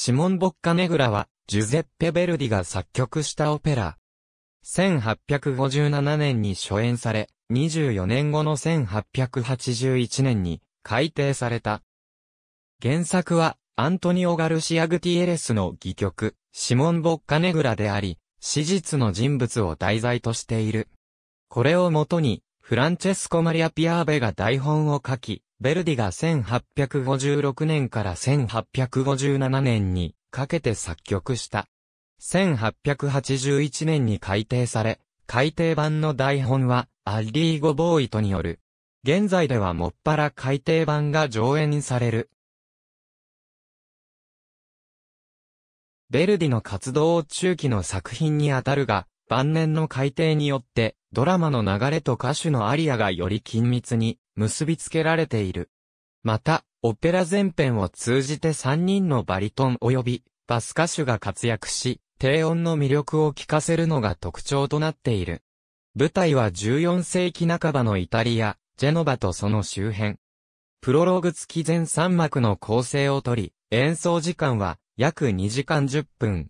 シモン・ボッカネグラは、ジュゼッペ・ベルディが作曲したオペラ。1857年に初演され、24年後の1881年に改訂された。原作は、アントニオ・ガルシア・グティエレスの戯曲、シモン・ボッカネグラであり、史実の人物を題材としている。これをもとに、フランチェスコ・マリア・ピアーベが台本を書き、ベルディが1856年から1857年にかけて作曲した。1881年に改訂され、改訂版の台本はアッリーゴ・ボーイトによる。現在ではもっぱら改訂版が上演される。ベルディの活動中期の作品にあたるが、晩年の改訂によって、ドラマの流れと歌手のアリアがより緊密に結びつけられている。また、オペラ全編を通じて3人のバリトン及びバス歌手が活躍し、低音の魅力を聞かせるのが特徴となっている。舞台は14世紀半ばのイタリア、ジェノバとその周辺。プロローグ付き全3幕の構成をとり、演奏時間は約2時間10分。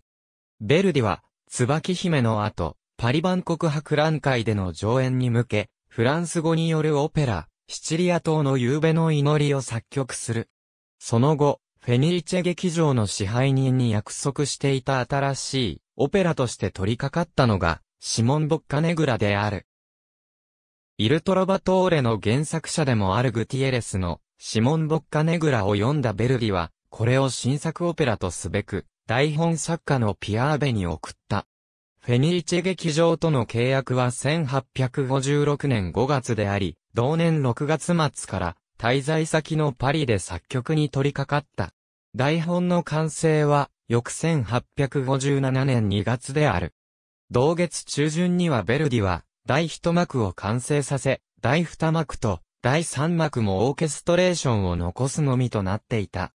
ベルディは、椿姫の後、パリ万国博覧会での上演に向け、フランス語によるオペラ、シチリア島の夕べの祈りを作曲する。その後、フェニーチェ劇場の支配人に約束していた新しいオペラとして取り掛かったのが、シモン・ボッカネグラである。イルトロバトーレの原作者でもあるグティエレスのシモン・ボッカネグラを読んだベルリは、これを新作オペラとすべく、台本作家のピアーベに送った。フェニーチェ劇場との契約は1856年5月であり、同年6月末から滞在先のパリで作曲に取り掛かった。台本の完成は翌1857年2月である。同月中旬にはベルディは第一幕を完成させ、第二幕と第三幕もオーケストレーションを残すのみとなっていた。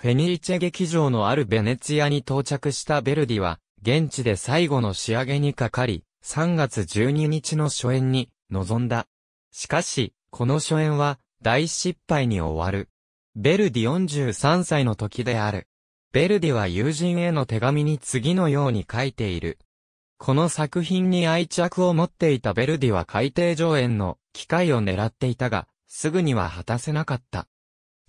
フェニーチェ劇場のあるベネツィアに到着したベルディは、現地で最後の仕上げにかかり、3月12日の初演に臨んだ。しかし、この初演は、大失敗に終わる。ベルディ43歳の時である。ベルディは友人への手紙に次のように書いている。この作品に愛着を持っていたベルディは海底上演の機会を狙っていたが、すぐには果たせなかった。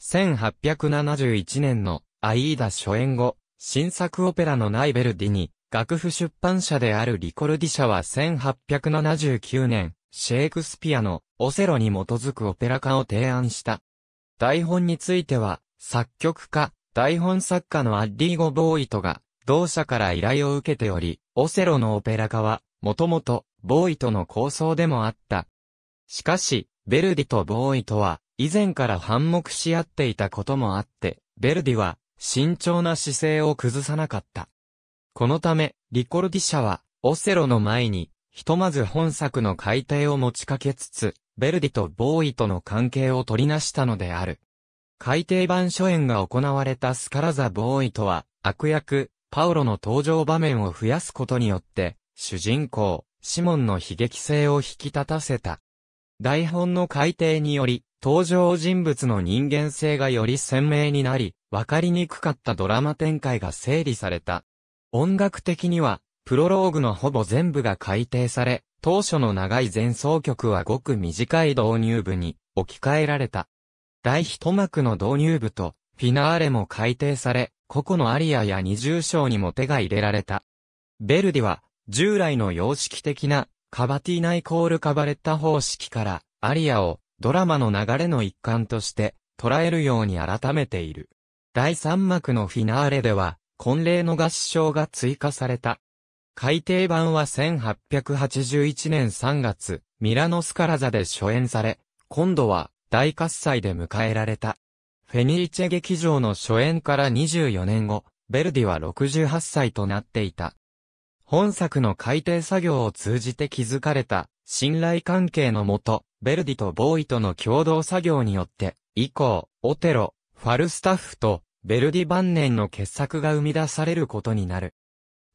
1871年のアイーダ初演後、新作オペラのないベルディに、楽譜出版社であるリコルディ社は1879年、シェイクスピアのオセロに基づくオペラ化を提案した。台本については、作曲家、台本作家のアッリーゴ・ボーイトが、同社から依頼を受けており、オセロのオペラ化は、もともと、ボーイトの構想でもあった。しかし、ベルディとボーイとは、以前から反目し合っていたこともあって、ベルディは、慎重な姿勢を崩さなかった。このため、リコルディ社は、オセロの前に、ひとまず本作の改定を持ちかけつつ、ベルディとボーイとの関係を取りなしたのである。改訂版初演が行われたスカラザ・ボーイとは、悪役、パウロの登場場面を増やすことによって、主人公、シモンの悲劇性を引き立たせた。台本の改訂により、登場人物の人間性がより鮮明になり、わかりにくかったドラマ展開が整理された。音楽的には、プロローグのほぼ全部が改訂され、当初の長い前奏曲はごく短い導入部に置き換えられた。大一幕の導入部とフィナーレも改訂され、個々のアリアや二重章にも手が入れられた。ベルディは従来の様式的なカバティナイコールカバレッタ方式からアリアをドラマの流れの一環として捉えるように改めている。第3幕のフィナーレでは、婚礼の合唱が追加された。改訂版は1881年3月、ミラノスカラ座で初演され、今度は大喝采で迎えられた。フェニーチェ劇場の初演から24年後、ベルディは68歳となっていた。本作の改訂作業を通じて築かれた信頼関係のもと、ベルディとボーイとの共同作業によって、以降、オテロ、ファルスタッフと、ベルディ晩年の傑作が生み出されることになる。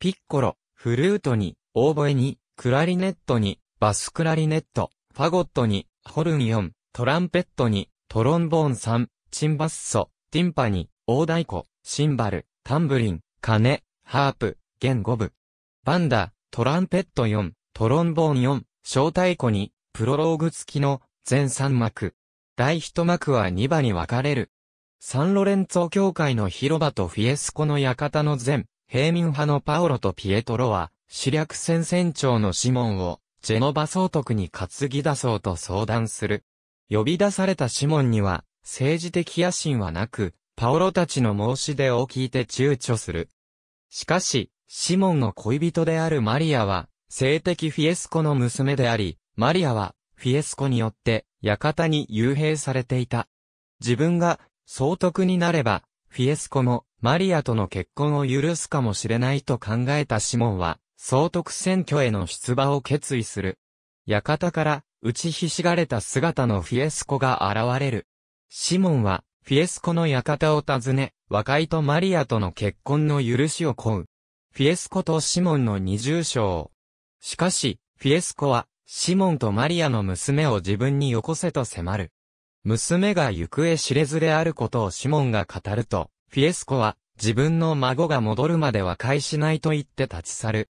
ピッコロ、フルートに、オーボエに、クラリネットに、バスクラリネット、ファゴットに、ホルン4、トランペットに、トロンボーン3、チンバッソ、ティンパに、大太鼓、シンバル、タンブリン、ネ、ハープ、弦5部。バンダ、トランペット4、トロンボーン4、小太鼓に、プロローグ付きの、全3幕。第1幕は2場に分かれる。サンロレンツォ教会の広場とフィエスコの館の全、平民派のパオロとピエトロは、死略戦船長のシモンを、ジェノバ総督に担ぎ出そうと相談する。呼び出されたシモンには、政治的野心はなく、パオロたちの申し出を聞いて躊躇する。しかし、シモンの恋人であるマリアは、性的フィエスコの娘であり、マリアは、フィエスコによって、館に幽閉されていた。自分が、総督になれば、フィエスコも、マリアとの結婚を許すかもしれないと考えたシモンは、総督選挙への出馬を決意する。館から、打ちひしがれた姿のフィエスコが現れる。シモンは、フィエスコの館を訪ね、和解とマリアとの結婚の許しを請う。フィエスコとシモンの二重賞。しかし、フィエスコは、シモンとマリアの娘を自分によこせと迫る。娘が行方知れずであることをシモンが語ると、フィエスコは、自分の孫が戻るまで和解しないと言って立ち去る。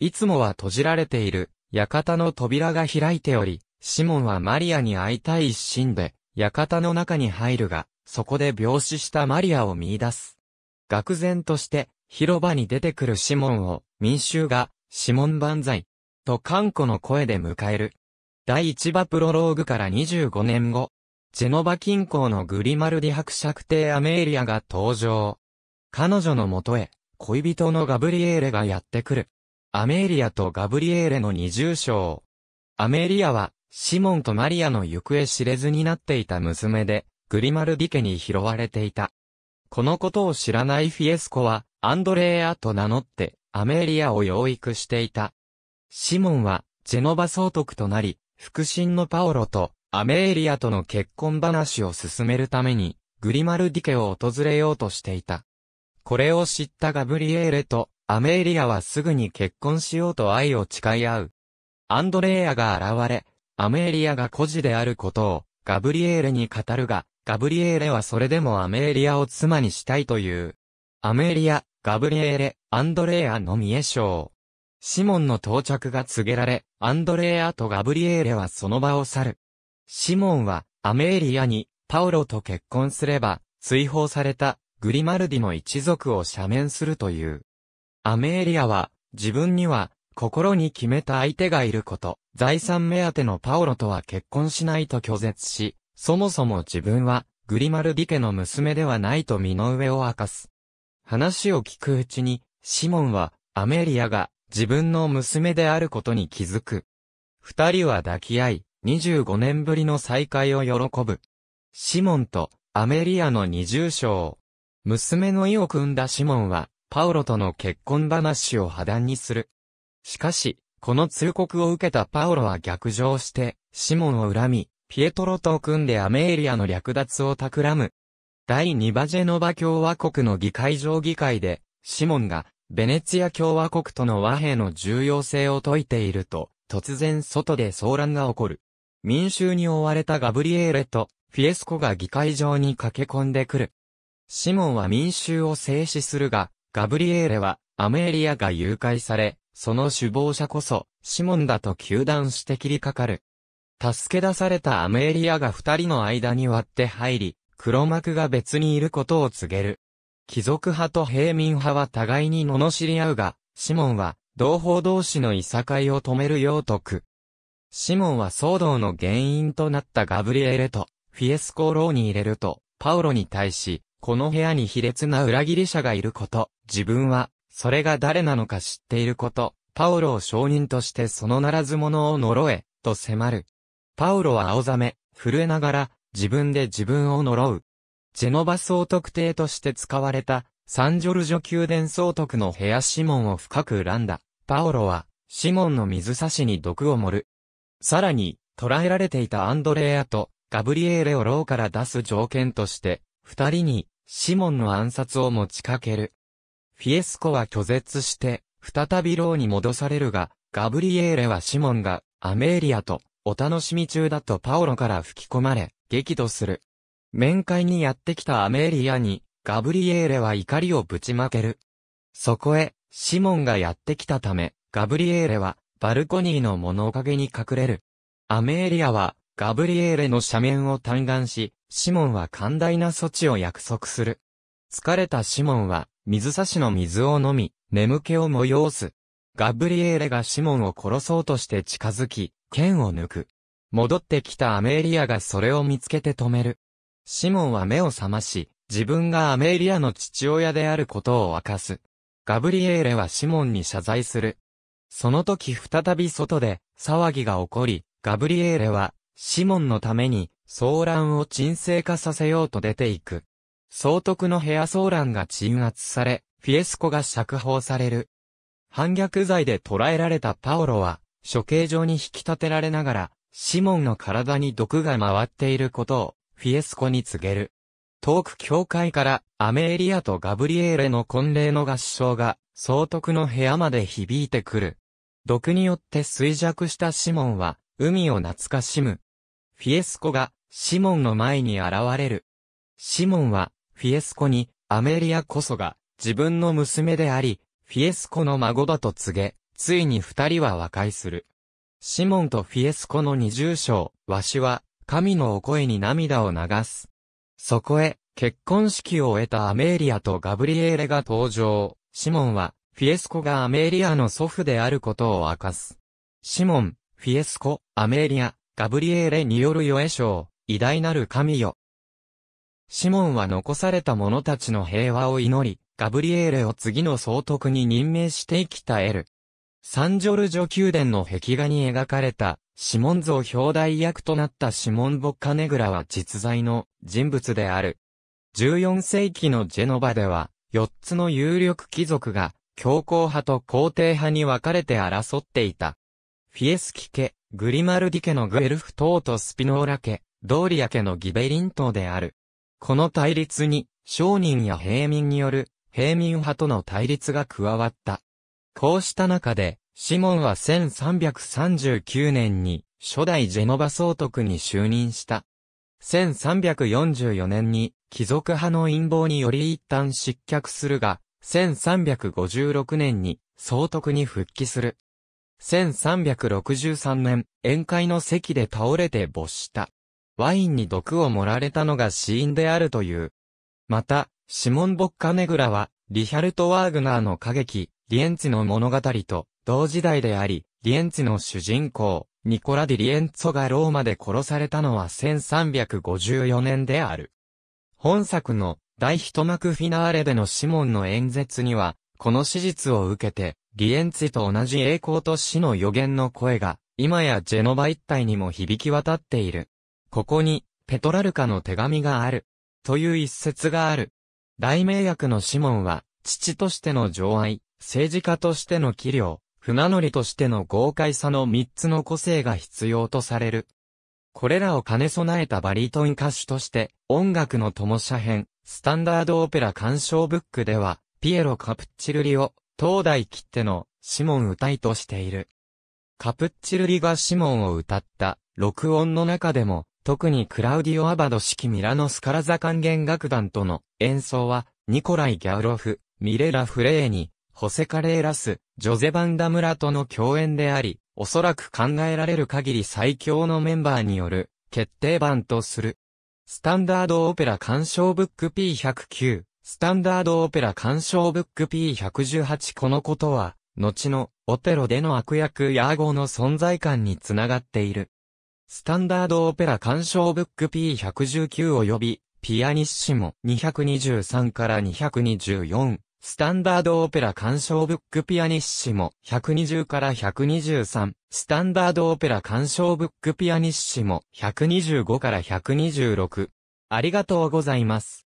いつもは閉じられている、館の扉が開いており、シモンはマリアに会いたい一心で、館の中に入るが、そこで病死したマリアを見出す。愕然として、広場に出てくるシモンを、民衆が、シモン万歳、とカンの声で迎える。第1話プロローグから25年後、ジェノバ近郊のグリマルディ伯爵邸アメーリアが登場。彼女のもとへ、恋人のガブリエーレがやってくる。アメーリアとガブリエーレの二重賞。アメリアは、シモンとマリアの行方知れずになっていた娘で、グリマルディ家に拾われていた。このことを知らないフィエスコは、アンドレーアと名乗って、アメリアを養育していた。シモンは、ジェノバ総督となり、腹心のパオロと、アメーリアとの結婚話を進めるために、グリマルディ家を訪れようとしていた。これを知ったガブリエーレとアメーリアはすぐに結婚しようと愛を誓い合う。アンドレアが現れ、アメーリアが孤児であることをガブリエーレに語るが、ガブリエーレはそれでもアメーリアを妻にしたいという。アメーリア、ガブリエーレ、アンドレアの三重賞。シモンの到着が告げられ、アンドレアとガブリエーレはその場を去る。シモンは、アメーリアに、パオロと結婚すれば、追放された、グリマルディの一族を赦免するという。アメーリアは、自分には、心に決めた相手がいること、財産目当てのパオロとは結婚しないと拒絶し、そもそも自分は、グリマルディ家の娘ではないと身の上を明かす。話を聞くうちに、シモンは、アメリアが、自分の娘であることに気づく。二人は抱き合い、25年ぶりの再会を喜ぶ。シモンとアメリアの二重賞。娘の意を組んだシモンは、パウロとの結婚話を破談にする。しかし、この通告を受けたパウロは逆上して、シモンを恨み、ピエトロと組んでアメーリアの略奪を企む。第2バジェノバ共和国の議会上議会で、シモンが、ベネツィア共和国との和平の重要性を説いていると、突然外で騒乱が起こる。民衆に追われたガブリエーレとフィエスコが議会場に駆け込んでくる。シモンは民衆を制止するが、ガブリエーレはアメリアが誘拐され、その首謀者こそシモンだと糾弾して切りかかる。助け出されたアメリアが二人の間に割って入り、黒幕が別にいることを告げる。貴族派と平民派は互いに罵り合うが、シモンは同胞同士のいさかいを止めるよう説く。シモンは騒動の原因となったガブリエレと、フィエスコーローに入れると、パオロに対し、この部屋に卑劣な裏切り者がいること、自分は、それが誰なのか知っていること、パオロを証人としてそのならず者を呪え、と迫る。パオロは青ざめ、震えながら、自分で自分を呪う。ジェノバ総督帝として使われた、サンジョルジョ宮殿総督の部屋シモンを深く恨んだ。パオロは、シモンの水差しに毒を盛る。さらに、捕らえられていたアンドレアとガブリエーレを牢から出す条件として、二人にシモンの暗殺を持ちかける。フィエスコは拒絶して、再び牢に戻されるが、ガブリエーレはシモンがアメーリアとお楽しみ中だとパオロから吹き込まれ、激怒する。面会にやってきたアメーリアに、ガブリエーレは怒りをぶちまける。そこへ、シモンがやってきたため、ガブリエーレはバルコニーの物陰に隠れる。アメーリアは、ガブリエーレの斜面を嘆願し、シモンは寛大な措置を約束する。疲れたシモンは、水差しの水を飲み、眠気を催す。ガブリエーレがシモンを殺そうとして近づき、剣を抜く。戻ってきたアメリアがそれを見つけて止める。シモンは目を覚まし、自分がアメリアの父親であることを明かす。ガブリエーレはシモンに謝罪する。その時再び外で騒ぎが起こり、ガブリエーレは、シモンのために、騒乱を沈静化させようと出ていく。総督の部屋騒乱が鎮圧され、フィエスコが釈放される。反逆罪で捕らえられたパオロは、処刑場に引き立てられながら、シモンの体に毒が回っていることを、フィエスコに告げる。遠く教会からアメエリアとガブリエーレの婚礼の合唱が総督の部屋まで響いてくる。毒によって衰弱したシモンは、海を懐かしむ。フィエスコが、シモンの前に現れる。シモンは、フィエスコに、アメリアこそが、自分の娘であり、フィエスコの孫だと告げ、ついに二人は和解する。シモンとフィエスコの二重章、わしは、神のお声に涙を流す。そこへ、結婚式を終えたアメリアとガブリエーレが登場。シモンは、フィエスコがアメリアの祖父であることを明かす。シモン、フィエスコ、アメリア、ガブリエーレによる与え賞、偉大なる神よ。シモンは残された者たちの平和を祈り、ガブリエーレを次の総督に任命してきたエル。サンジョルジョ宮殿の壁画に描かれた、シモン像表題役となったシモン・ボッカネグラは実在の人物である。14世紀のジェノバでは、4つの有力貴族が強硬派と皇帝派に分かれて争っていた。フィエスキ家、グリマルディ家のグエルフ島とスピノーラ家、ドーリア家のギベリン島である。この対立に、商人や平民による、平民派との対立が加わった。こうした中で、シモンは1339年に、初代ジェノバ総督に就任した。1344年に、貴族派の陰謀により一旦失脚するが、1356年に総督に復帰する。1363年、宴会の席で倒れて没した。ワインに毒を盛られたのが死因であるという。また、シモン・ボッカネグラは、リヒャルト・ワーグナーの歌劇、リエンツの物語と同時代であり、リエンツの主人公、ニコラ・ディ・リエンツォがローマで殺されたのは1354年である。本作の大一幕フィナーレでのシモンの演説には、この史実を受けて、リエンツィと同じ栄光と死の予言の声が、今やジェノバ一帯にも響き渡っている。ここに、ペトラルカの手紙がある。という一節がある。大名役のシモンは、父としての情愛、政治家としての器量、船乗りとしての豪快さの三つの個性が必要とされる。これらを兼ね備えたバリートン歌手として、音楽の友者編、スタンダードオペラ鑑賞ブックでは、ピエロ・カプッチルリを、東大切手の、シモン歌いとしている。カプッチルリがシモンを歌った、録音の中でも、特にクラウディオ・アバド式ミラノスカラザ管弦楽団との演奏は、ニコライ・ギャウロフ、ミレラ・フレーニ、ホセ・カレーラス、ジョゼ・バンダムラとの共演であり、おそらく考えられる限り最強のメンバーによる決定版とする。スタンダードオペラ鑑賞ブック P109、スタンダードオペラ鑑賞ブック P118 このことは、後のオテロでの悪役ヤーゴの存在感につながっている。スタンダードオペラ鑑賞ブック P119 及び、ピアニッシモ223から224、スタンダードオペラ鑑賞ブックピアニッシモ120から123、スタンダードオペラ鑑賞ブックピアニッシモ125から126。ありがとうございます。